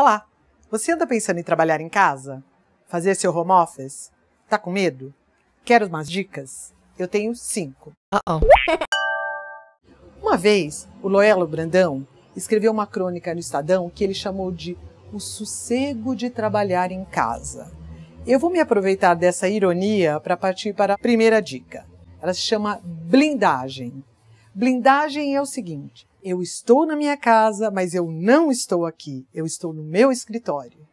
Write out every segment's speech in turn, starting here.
Olá! Você anda pensando em trabalhar em casa? Fazer seu home office? Tá com medo? Quer umas dicas? Eu tenho cinco. Uh -oh. Uma vez, o Loelo Brandão escreveu uma crônica no Estadão que ele chamou de O Sossego de Trabalhar em Casa. Eu vou me aproveitar dessa ironia para partir para a primeira dica. Ela se chama blindagem. Blindagem é o seguinte: eu estou na minha casa, mas eu não estou aqui. Eu estou no meu escritório.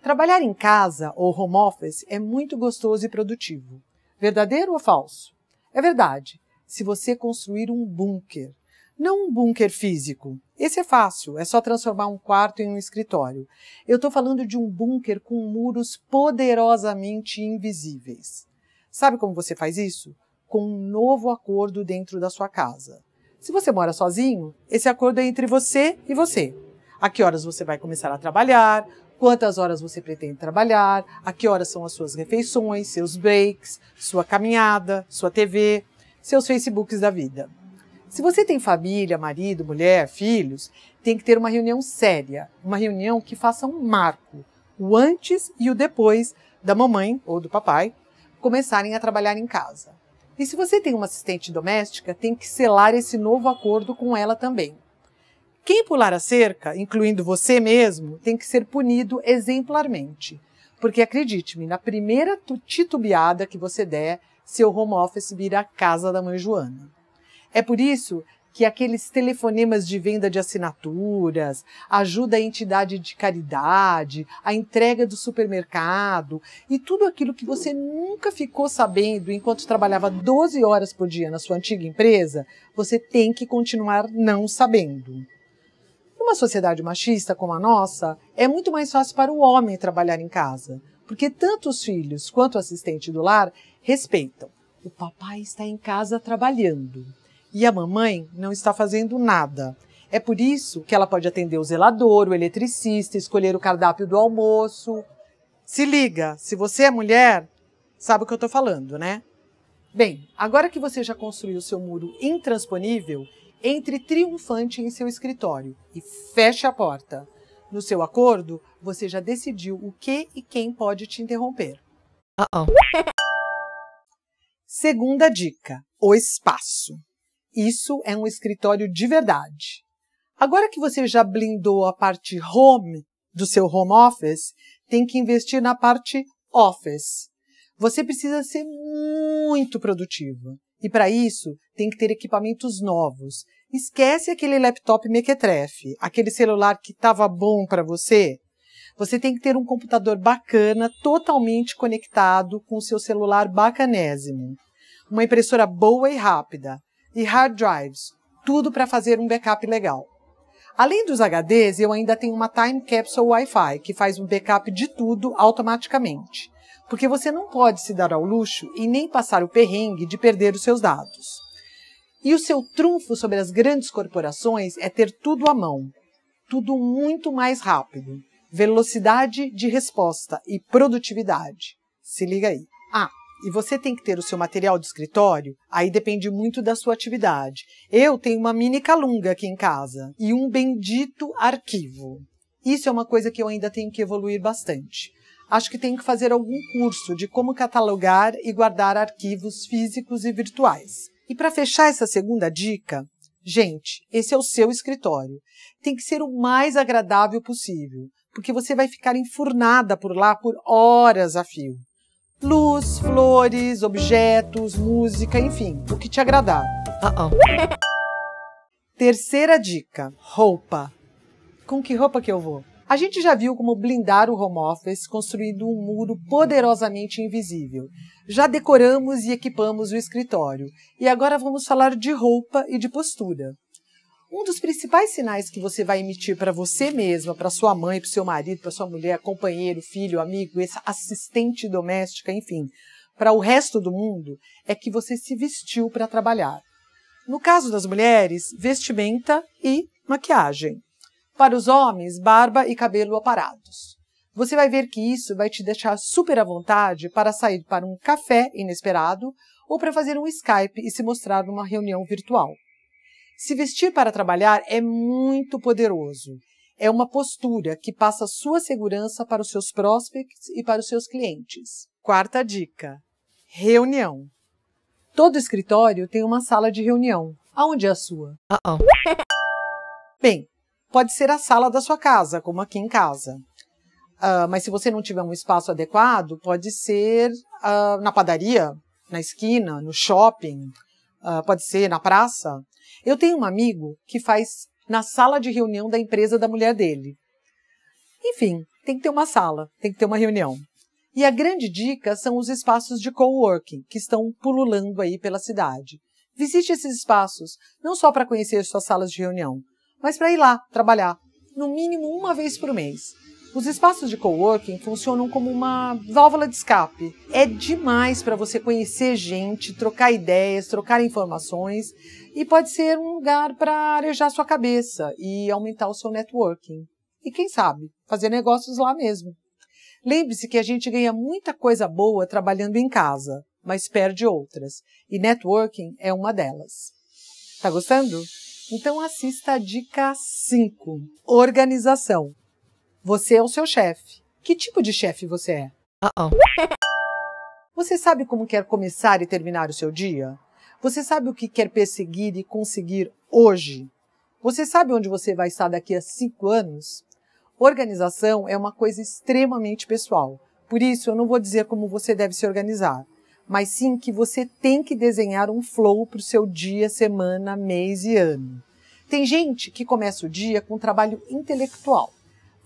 Trabalhar em casa ou home office é muito gostoso e produtivo. Verdadeiro ou falso? É verdade, se você construir um bunker. Não um bunker físico. Esse é fácil, é só transformar um quarto em um escritório. Eu estou falando de um bunker com muros poderosamente invisíveis. Sabe como você faz isso? Com um novo acordo dentro da sua casa. Se você mora sozinho, esse acordo é entre você e você. A que horas você vai começar a trabalhar, quantas horas você pretende trabalhar, a que horas são as suas refeições, seus breaks, sua caminhada, sua TV, seus Facebooks da vida. Se você tem família, marido, mulher, filhos, tem que ter uma reunião séria, uma reunião que faça um marco, o antes e o depois da mamãe ou do papai começarem a trabalhar em casa. E se você tem uma assistente doméstica, tem que selar esse novo acordo com ela também. Quem pular a cerca, incluindo você mesmo, tem que ser punido exemplarmente. Porque acredite-me, na primeira titubeada que você der, seu home office vira a casa da mãe Joana. É por isso que aqueles telefonemas de venda de assinaturas, ajuda à entidade de caridade, a entrega do supermercado e tudo aquilo que você nunca ficou sabendo enquanto trabalhava 12 horas por dia na sua antiga empresa, você tem que continuar não sabendo. Numa sociedade machista como a nossa, é muito mais fácil para o homem trabalhar em casa, porque tanto os filhos quanto o assistente do lar respeitam. O papai está em casa trabalhando. E a mamãe não está fazendo nada. É por isso que ela pode atender o zelador, o eletricista, escolher o cardápio do almoço. Se liga, se você é mulher, sabe o que eu estou falando, né? Bem, agora que você já construiu seu muro intransponível, entre triunfante em seu escritório e feche a porta. No seu acordo, você já decidiu o que e quem pode te interromper. Uh -oh. Segunda dica: o espaço. Isso é um escritório de verdade. Agora que você já blindou a parte home do seu home office, tem que investir na parte office. Você precisa ser muito produtivo. E para isso, tem que ter equipamentos novos. Esquece aquele laptop mequetrefe, aquele celular que estava bom para você. Você tem que ter um computador bacana, totalmente conectado com o seu celular bacanésimo. Uma impressora boa e rápida e hard drives, tudo para fazer um backup legal. Além dos HDs, eu ainda tenho uma Time Capsule Wi-Fi, que faz um backup de tudo automaticamente. Porque você não pode se dar ao luxo e nem passar o perrengue de perder os seus dados. E o seu trunfo sobre as grandes corporações é ter tudo à mão, tudo muito mais rápido, velocidade de resposta e produtividade. Se liga aí. Ah, e você tem que ter o seu material de escritório, aí depende muito da sua atividade. Eu tenho uma mini calunga aqui em casa e um bendito arquivo. Isso é uma coisa que eu ainda tenho que evoluir bastante. Acho que tenho que fazer algum curso de como catalogar e guardar arquivos físicos e virtuais. E para fechar essa segunda dica, gente, esse é o seu escritório. Tem que ser o mais agradável possível, porque você vai ficar enfurnada por lá por horas a fio. Luz, flores, objetos, música, enfim, o que te agradar. Uh -oh. Terceira dica: roupa. Com que roupa que eu vou? A gente já viu como blindar o home office construindo um muro poderosamente invisível. Já decoramos e equipamos o escritório. E agora vamos falar de roupa e de postura um dos principais sinais que você vai emitir para você mesma, para sua mãe, para seu marido, para sua mulher, companheiro, filho, amigo, assistente doméstica, enfim, para o resto do mundo, é que você se vestiu para trabalhar. No caso das mulheres, vestimenta e maquiagem. Para os homens, barba e cabelo aparados. Você vai ver que isso vai te deixar super à vontade para sair para um café inesperado ou para fazer um Skype e se mostrar numa reunião virtual. Se vestir para trabalhar é muito poderoso. É uma postura que passa sua segurança para os seus prospects e para os seus clientes. Quarta dica: reunião. Todo escritório tem uma sala de reunião. Aonde é a sua? Uh -oh. Bem, pode ser a sala da sua casa, como aqui em casa. Uh, mas se você não tiver um espaço adequado, pode ser uh, na padaria, na esquina, no shopping, ah, pode ser na praça. Eu tenho um amigo que faz na sala de reunião da empresa da mulher dele. Enfim, tem que ter uma sala, tem que ter uma reunião. E a grande dica são os espaços de coworking que estão pululando aí pela cidade. Visite esses espaços, não só para conhecer suas salas de reunião, mas para ir lá trabalhar, no mínimo uma vez por mês. Os espaços de coworking funcionam como uma válvula de escape. É demais para você conhecer gente, trocar ideias, trocar informações e pode ser um lugar para arejar sua cabeça e aumentar o seu networking. E quem sabe, fazer negócios lá mesmo. Lembre-se que a gente ganha muita coisa boa trabalhando em casa, mas perde outras, e networking é uma delas. Tá gostando? Então assista a dica 5: organização. Você é o seu chefe. Que tipo de chefe você é? Uh -oh. Você sabe como quer começar e terminar o seu dia? Você sabe o que quer perseguir e conseguir hoje? Você sabe onde você vai estar daqui a cinco anos? Organização é uma coisa extremamente pessoal. Por isso, eu não vou dizer como você deve se organizar, mas sim que você tem que desenhar um flow para o seu dia, semana, mês e ano. Tem gente que começa o dia com trabalho intelectual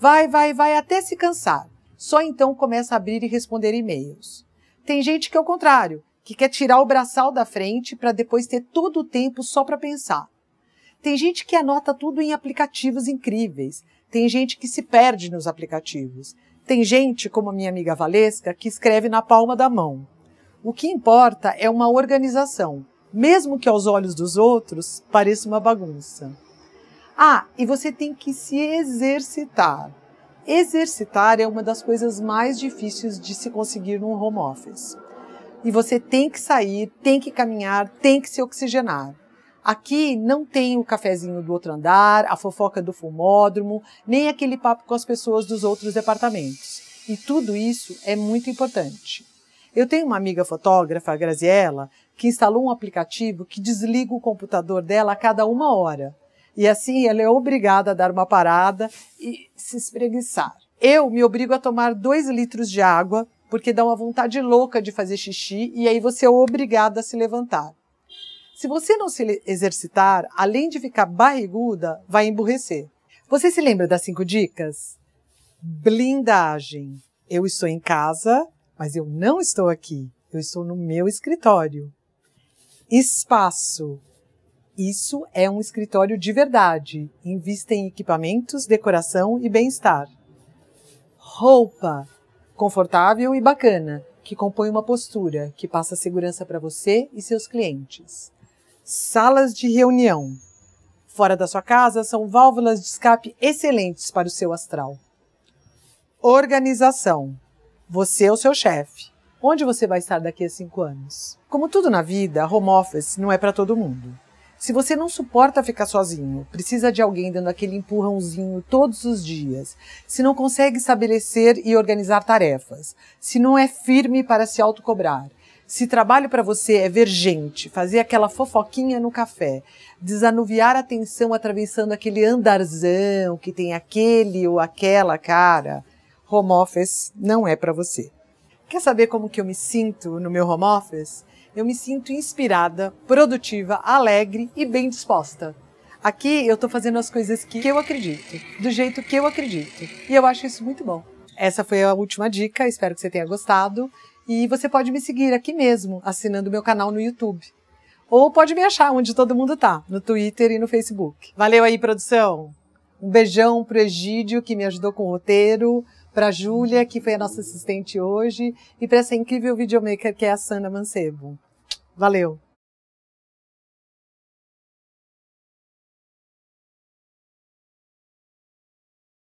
Vai, vai, vai até se cansar. Só então começa a abrir e responder e-mails. Tem gente que é o contrário, que quer tirar o braçal da frente para depois ter todo o tempo só para pensar. Tem gente que anota tudo em aplicativos incríveis. Tem gente que se perde nos aplicativos. Tem gente, como a minha amiga Valesca, que escreve na palma da mão. O que importa é uma organização, mesmo que aos olhos dos outros pareça uma bagunça. Ah, e você tem que se exercitar. Exercitar é uma das coisas mais difíceis de se conseguir num home office. E você tem que sair, tem que caminhar, tem que se oxigenar. Aqui não tem o cafezinho do outro andar, a fofoca do fumódromo, nem aquele papo com as pessoas dos outros departamentos. E tudo isso é muito importante. Eu tenho uma amiga fotógrafa, a Graziella, que instalou um aplicativo que desliga o computador dela a cada uma hora. E assim ela é obrigada a dar uma parada e se espreguiçar. Eu me obrigo a tomar dois litros de água, porque dá uma vontade louca de fazer xixi e aí você é obrigada a se levantar. Se você não se exercitar, além de ficar barriguda, vai emburrecer. Você se lembra das cinco dicas? Blindagem. Eu estou em casa, mas eu não estou aqui. Eu estou no meu escritório. Espaço. Isso é um escritório de verdade. Invista em equipamentos, decoração e bem-estar. Roupa confortável e bacana, que compõe uma postura que passa segurança para você e seus clientes. Salas de reunião. Fora da sua casa são válvulas de escape excelentes para o seu astral. Organização. Você é o seu chefe. Onde você vai estar daqui a cinco anos? Como tudo na vida, home office não é para todo mundo. Se você não suporta ficar sozinho, precisa de alguém dando aquele empurrãozinho todos os dias, se não consegue estabelecer e organizar tarefas, se não é firme para se autocobrar, se trabalho para você é ver gente, fazer aquela fofoquinha no café, desanuviar a tensão atravessando aquele andarzão que tem aquele ou aquela cara, home office não é para você. Quer saber como que eu me sinto no meu home office? eu me sinto inspirada, produtiva, alegre e bem disposta. Aqui eu tô fazendo as coisas que eu acredito, do jeito que eu acredito. E eu acho isso muito bom. Essa foi a última dica, espero que você tenha gostado. E você pode me seguir aqui mesmo, assinando meu canal no YouTube. Ou pode me achar onde todo mundo tá, no Twitter e no Facebook. Valeu aí, produção! Um beijão pro Egídio, que me ajudou com o roteiro para a Júlia, que foi a nossa assistente hoje, e para essa incrível videomaker que é a Sandra Mancebo. Valeu!